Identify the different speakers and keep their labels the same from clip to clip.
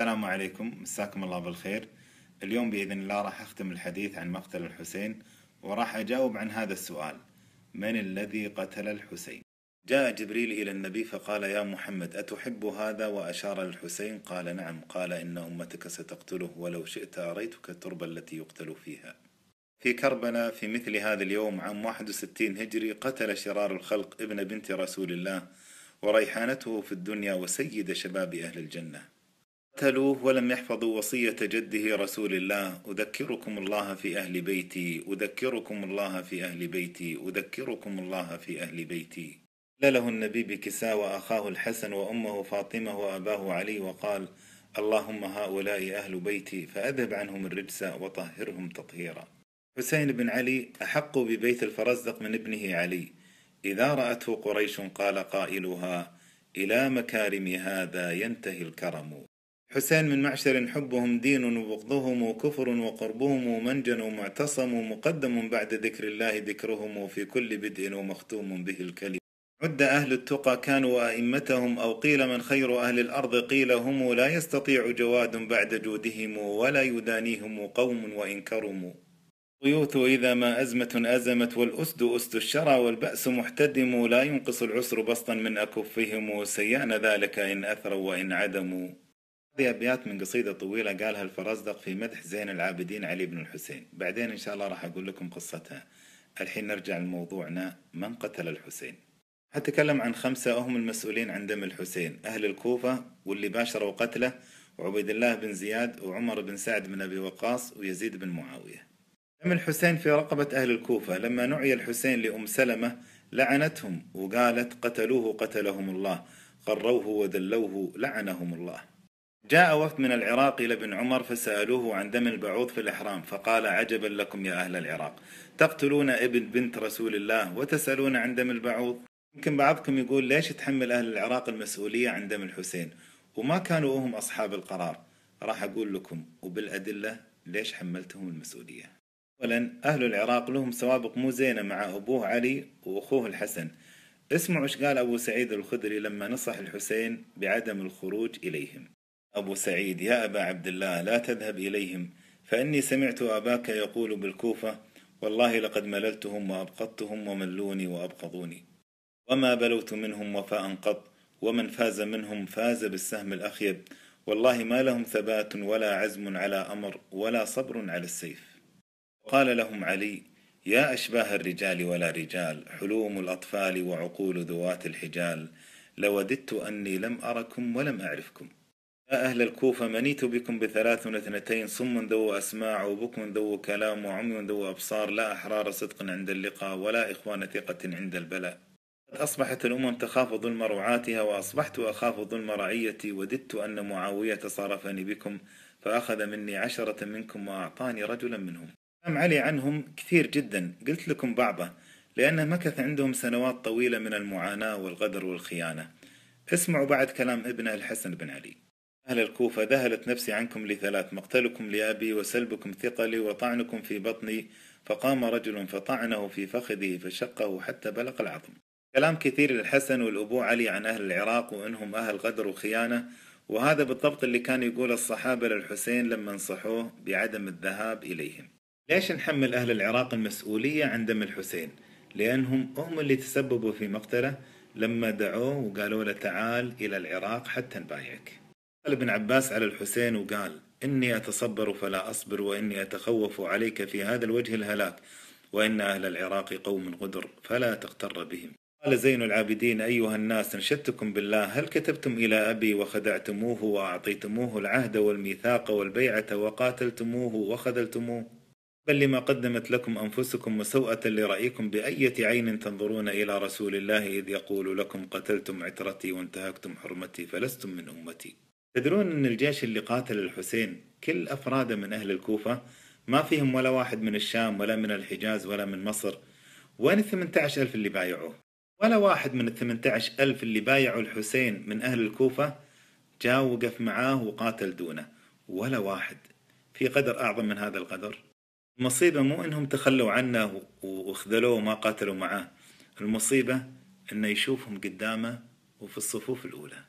Speaker 1: السلام عليكم مساكم الله بالخير اليوم بإذن الله راح أختم الحديث عن مقتل الحسين وراح أجاوب عن هذا السؤال من الذي قتل الحسين؟ جاء جبريل إلى النبي فقال يا محمد أتحب هذا وأشار للحسين قال نعم قال إن أمتك ستقتله ولو شئت أريتك التربة التي يقتل فيها في كربلاء في مثل هذا اليوم عام 61 هجري قتل شرار الخلق ابن بنت رسول الله وريحانته في الدنيا وسيد شباب أهل الجنة قتلوه ولم يحفظوا وصية جده رسول الله أذكركم الله في أهل بيتي أذكركم الله في أهل بيتي أذكركم الله في أهل بيتي قال له النبي بكساء وأخاه الحسن وأمه فاطمة وأباه علي وقال اللهم هؤلاء أهل بيتي فأذهب عنهم الرجس وطهرهم تطهيرا حسين بن علي أحق ببيت الفرزدق من ابنه علي إذا رأته قريش قال قائلها إلى مكارم هذا ينتهي الكرم حسين من معشر حبهم دين وبغضهم وكفر وقربهم ومنجن ومعتصم مقدم بعد ذكر الله ذكرهم وفي كل بدء ومختوم به الكلم عد أهل التقى كانوا أئمتهم أو قيل من خير أهل الأرض قيل هم لا يستطيع جواد بعد جودهم ولا يدانيهم قوم وإن كرموا بيوت إذا ما أزمة أزمت والأسد أسد الشرى والبأس محتدم لا ينقص العسر بسطا من أكفهم سيان ذلك إن أثروا وإن عدموا هذه أبيات من قصيدة طويلة قالها الفرزدق في مدح زين العابدين علي بن الحسين بعدين إن شاء الله راح أقول لكم قصتها الحين نرجع لموضوعنا من قتل الحسين هتكلم عن خمسة هم المسؤولين عن دم الحسين أهل الكوفة واللي باشروا قتله وعبيد الله بن زياد وعمر بن سعد بن أبي وقاص ويزيد بن معاوية دم الحسين في رقبة أهل الكوفة لما نعي الحسين لأم سلمة لعنتهم وقالت قتلوه قتلهم الله قروه وذلوه لعنهم الله جاء وفد من العراق إلى ابن عمر فسألوه عن دم البعوض في الإحرام فقال عجبا لكم يا أهل العراق تقتلون ابن بنت رسول الله وتسألون عن دم البعوض يمكن بعضكم يقول ليش تحمل أهل العراق المسؤولية عن دم الحسين وما كانوا هم أصحاب القرار راح أقول لكم وبالأدلة ليش حملتهم المسؤولية أولا أهل العراق لهم سوابق مو زينة مع أبوه علي وأخوه الحسن اسمعوا ايش قال أبو سعيد الخدري لما نصح الحسين بعدم الخروج إليهم أبو سعيد يا أبا عبد الله لا تذهب إليهم فإني سمعت أباك يقول بالكوفة والله لقد مللتهم وأبقضتهم وملوني وأبقضوني وما بلوت منهم وفاء قط ومن فاز منهم فاز بالسهم الأخيب والله ما لهم ثبات ولا عزم على أمر ولا صبر على السيف قال لهم علي يا أشباه الرجال ولا رجال حلوم الأطفال وعقول ذوات الحجال لوددت أني لم أركم ولم أعرفكم يا أهل الكوفة منيت بكم بثلاث اثنتين صم ذو أسماع وبكم ذو كلام وعمي ذو أبصار لا أحرار صدق عند اللقاء ولا إخوان ثقة عند البلاء أصبحت الأمم تخاف ظلم رعاتها وأصبحت أخاف ظلم رعيتي وددت أن معاوية صرفني بكم فأخذ مني عشرة منكم وأعطاني رجلا منهم كلام علي عنهم كثير جدا قلت لكم بعضه لأنه مكث عندهم سنوات طويلة من المعاناة والغدر والخيانة اسمعوا بعد كلام ابنه الحسن بن علي أهل الكوفة ذهلت نفسي عنكم لثلاث مقتلكم لأبي وسلبكم ثقلي وطعنكم في بطني فقام رجل فطعنه في فخذه فشقه حتى بلغ العظم كلام كثير للحسن والأبو علي عن أهل العراق وأنهم أهل غدر وخيانة وهذا بالضبط اللي كان يقول الصحابة للحسين لما انصحوه بعدم الذهاب إليهم ليش نحمل أهل العراق المسؤولية عن دم الحسين؟ لأنهم هم اللي تسببوا في مقتله لما دعوه وقالوا له تعال إلى العراق حتى نبايعك قال ابن عباس على الحسين وقال إني أتصبر فلا أصبر وإني أتخوف عليك في هذا الوجه الهلاك وإن أهل العراق قوم غدر فلا تغتر بهم قال زين العابدين أيها الناس أنشدتكم بالله هل كتبتم إلى أبي وخدعتموه وأعطيتموه العهد والميثاق والبيعة وقاتلتموه وخذلتموه بل لما قدمت لكم أنفسكم وسوءة لرأيكم بأية عين تنظرون إلى رسول الله إذ يقول لكم قتلتم عترتي وانتهكتم حرمتي فلستم من أمتي تدرون أن الجيش اللي قاتل الحسين كل أفراده من أهل الكوفة ما فيهم ولا واحد من الشام ولا من الحجاز ولا من مصر وين الثمنتعش عشر ألف اللي بايعوه ولا واحد من الثمنتعش ألف اللي بايعوا الحسين من أهل الكوفة جاء وقف معاه وقاتل دونه ولا واحد في قدر أعظم من هذا القدر المصيبة مو إنهم تخلوا عنه وخذلوه وما قاتلوا معاه المصيبة إنه يشوفهم قدامه وفي الصفوف الأولى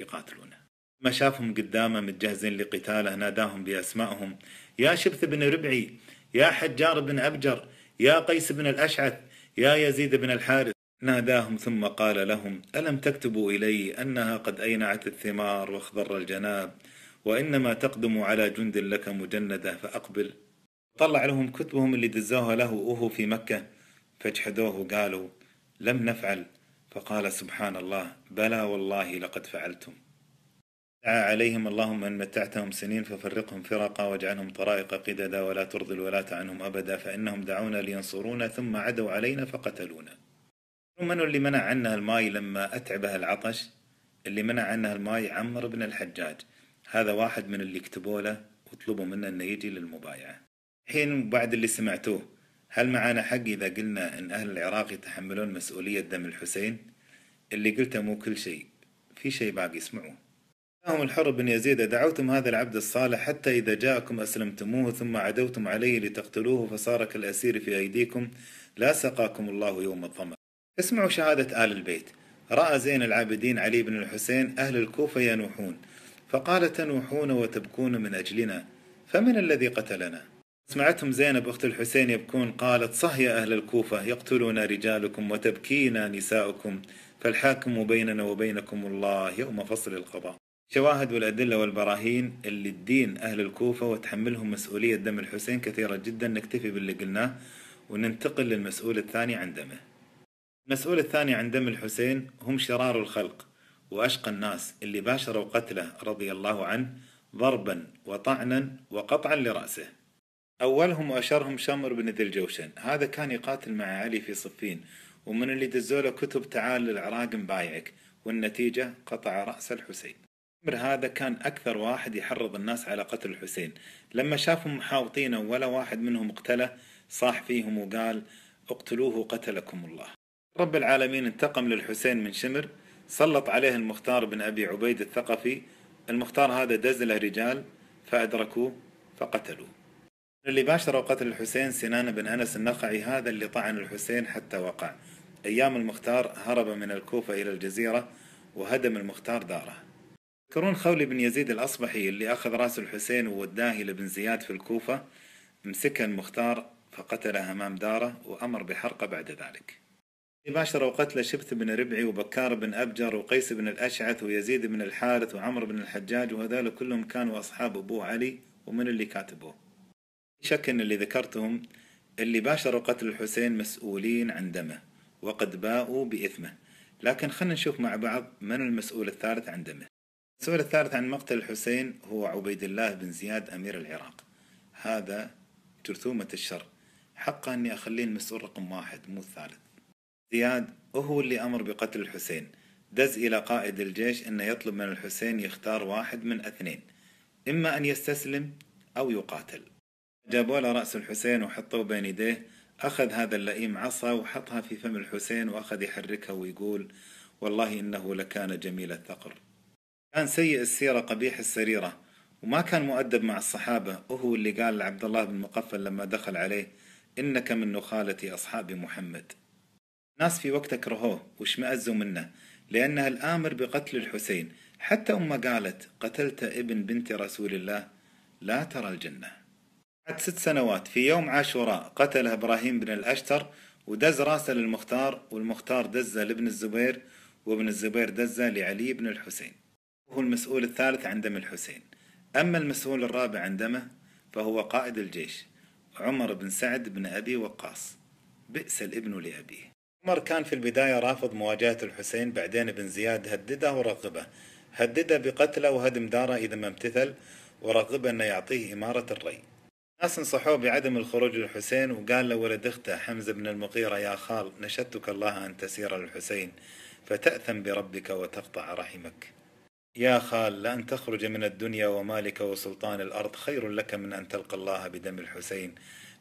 Speaker 1: يقاتلونه ما شافهم قدامه متجهزين لقتاله ناداهم بأسمائهم يا شبث بن ربعي يا حجار بن أبجر يا قيس بن الأشعث يا يزيد بن الحارث ناداهم ثم قال لهم ألم تكتبوا إلي أنها قد أينعت الثمار واخضر الجناب وإنما تقدم على جند لك مجندة فأقبل طلع لهم كتبهم اللي دزوها له أهو في مكة فاجحدوه وقالوا لم نفعل فقال سبحان الله بلى والله لقد فعلتم دعا عليهم اللهم أن متعتهم سنين ففرقهم فرقا واجعلهم طرائق قددا ولا ترضي الولاة عنهم أبدا فإنهم دعونا لينصرونا ثم عدوا علينا فقتلونا من اللي منع عنها الماي لما اتعبه العطش اللي منع عنها الماي عمر بن الحجاج هذا واحد من اللي كتبوا له وطلبوا منه أنه يجي للمبايعة الحين بعد اللي سمعتوه هل معانا حق إذا قلنا أن أهل العراق يتحملون مسؤولية دم الحسين اللي قلته مو كل شيء في شيء باقي اسمعوه لهم الحر بن يزيد دعوتم هذا العبد الصالح حتى إذا جاءكم أسلمتموه ثم عدوتم عليه لتقتلوه فصار كالأسير في أيديكم لا سقاكم الله يوم الظمأ اسمعوا شهادة آل البيت رأى زين العابدين علي بن الحسين أهل الكوفة ينوحون فقال تنوحون وتبكون من أجلنا فمن الذي قتلنا سمعتهم زينب أخت الحسين يبكون قالت صه يا أهل الكوفة يقتلنا رجالكم وتبكينا نساؤكم فالحاكم بيننا وبينكم الله يوم فصل القضاء شواهد والأدلة والبراهين اللي تدين أهل الكوفة وتحملهم مسؤولية دم الحسين كثيرة جدا نكتفي باللي قلناه وننتقل للمسؤول الثاني عن دمه المسؤول الثاني عن دم الحسين هم شرار الخلق وأشقى الناس اللي باشروا قتله رضي الله عنه ضربا وطعنا وقطعا لرأسه أولهم وأشرهم شمر بن ذي الجوشن هذا كان يقاتل مع علي في صفين ومن اللي دزوله كتب تعال للعراق مبايعك والنتيجة قطع رأس الحسين عمر هذا كان أكثر واحد يحرض الناس على قتل الحسين لما شافهم محاوطينه ولا واحد منهم اقتله صاح فيهم وقال اقتلوه قتلكم الله رب العالمين انتقم للحسين من شمر سلط عليه المختار بن أبي عبيد الثقفي المختار هذا دزله رجال فأدركوه فقتلوه اللي باشروا قتل الحسين سنان بن أنس النخعي هذا اللي طعن الحسين حتى وقع أيام المختار هرب من الكوفة إلى الجزيرة وهدم المختار داره تذكرون خولي بن يزيد الأصبحي اللي أخذ رأس الحسين ووداه إلى بن زياد في الكوفة مسكه المختار فقتله أمام داره وأمر بحرقه بعد ذلك باشر وقتل شبث بن ربعي وبكار بن أبجر وقيس بن الأشعث ويزيد بن الحارث وعمر بن الحجاج وهذول كلهم كانوا أصحاب أبوه علي ومن اللي كاتبوه شك أن اللي ذكرتهم اللي باشروا قتل الحسين مسؤولين عن دمه وقد باءوا بإثمه لكن خلنا نشوف مع بعض من المسؤول الثالث عن دمه السؤال الثالث عن مقتل الحسين هو عبيد الله بن زياد أمير العراق هذا جرثومة الشر حقه أني أخليه المسؤول رقم واحد مو الثالث زياد هو اللي أمر بقتل الحسين دز إلى قائد الجيش أنه يطلب من الحسين يختار واحد من اثنين إما أن يستسلم أو يقاتل جابوا له رأس الحسين وحطوه بين يديه أخذ هذا اللئيم عصا وحطها في فم الحسين وأخذ يحركها ويقول والله إنه لكان جميل الثقر كان سيء السيرة قبيح السريرة وما كان مؤدب مع الصحابة وهو اللي قال لعبد الله بن مقفل لما دخل عليه إنك من نخالة أصحاب محمد ناس في وقته كرهوه واشمأزوا منه لأنها الآمر بقتل الحسين حتى أمه قالت قتلت ابن بنت رسول الله لا ترى الجنة بعد ست سنوات في يوم عاشوراء قتل إبراهيم بن الأشتر ودز راسه للمختار والمختار دزه لابن الزبير وابن الزبير دزه لعلي بن الحسين هو المسؤول الثالث دم الحسين أما المسؤول الرابع دمه فهو قائد الجيش عمر بن سعد بن أبي وقاص بئس الابن لأبيه عمر كان في البداية رافض مواجهة الحسين بعدين بن زياد هدده ورغبه هدده بقتله وهدم داره إذا ما امتثل ورغبه أنه يعطيه إمارة الري ناس انصحوه بعدم الخروج للحسين وقال له ولد اخته حمزة بن المغيرة يا خال نشدتك الله أن تسير للحسين فتأثم بربك وتقطع رحمك يا خال لأن تخرج من الدنيا ومالك وسلطان الأرض خير لك من أن تلقى الله بدم الحسين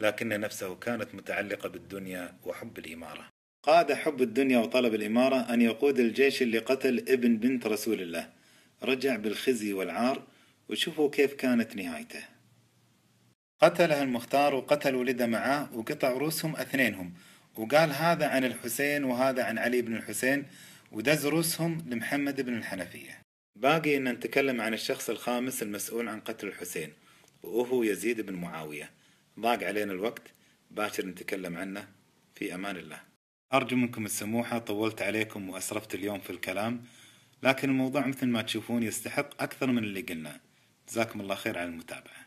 Speaker 1: لكن نفسه كانت متعلقة بالدنيا وحب الإمارة قاد حب الدنيا وطلب الإمارة أن يقود الجيش اللي قتل ابن بنت رسول الله رجع بالخزي والعار وشوفوا كيف كانت نهايته قتلها المختار وقتل ولده معاه وقطع رؤوسهم اثنينهم وقال هذا عن الحسين وهذا عن علي بن الحسين ودز رؤوسهم لمحمد بن الحنفيه باقي أن نتكلم عن الشخص الخامس المسؤول عن قتل الحسين وهو يزيد بن معاوية ضاق علينا الوقت باشر نتكلم عنه في أمان الله أرجو منكم السموحة طولت عليكم وأسرفت اليوم في الكلام لكن الموضوع مثل ما تشوفون يستحق أكثر من اللي قلنا جزاكم الله خير على المتابعة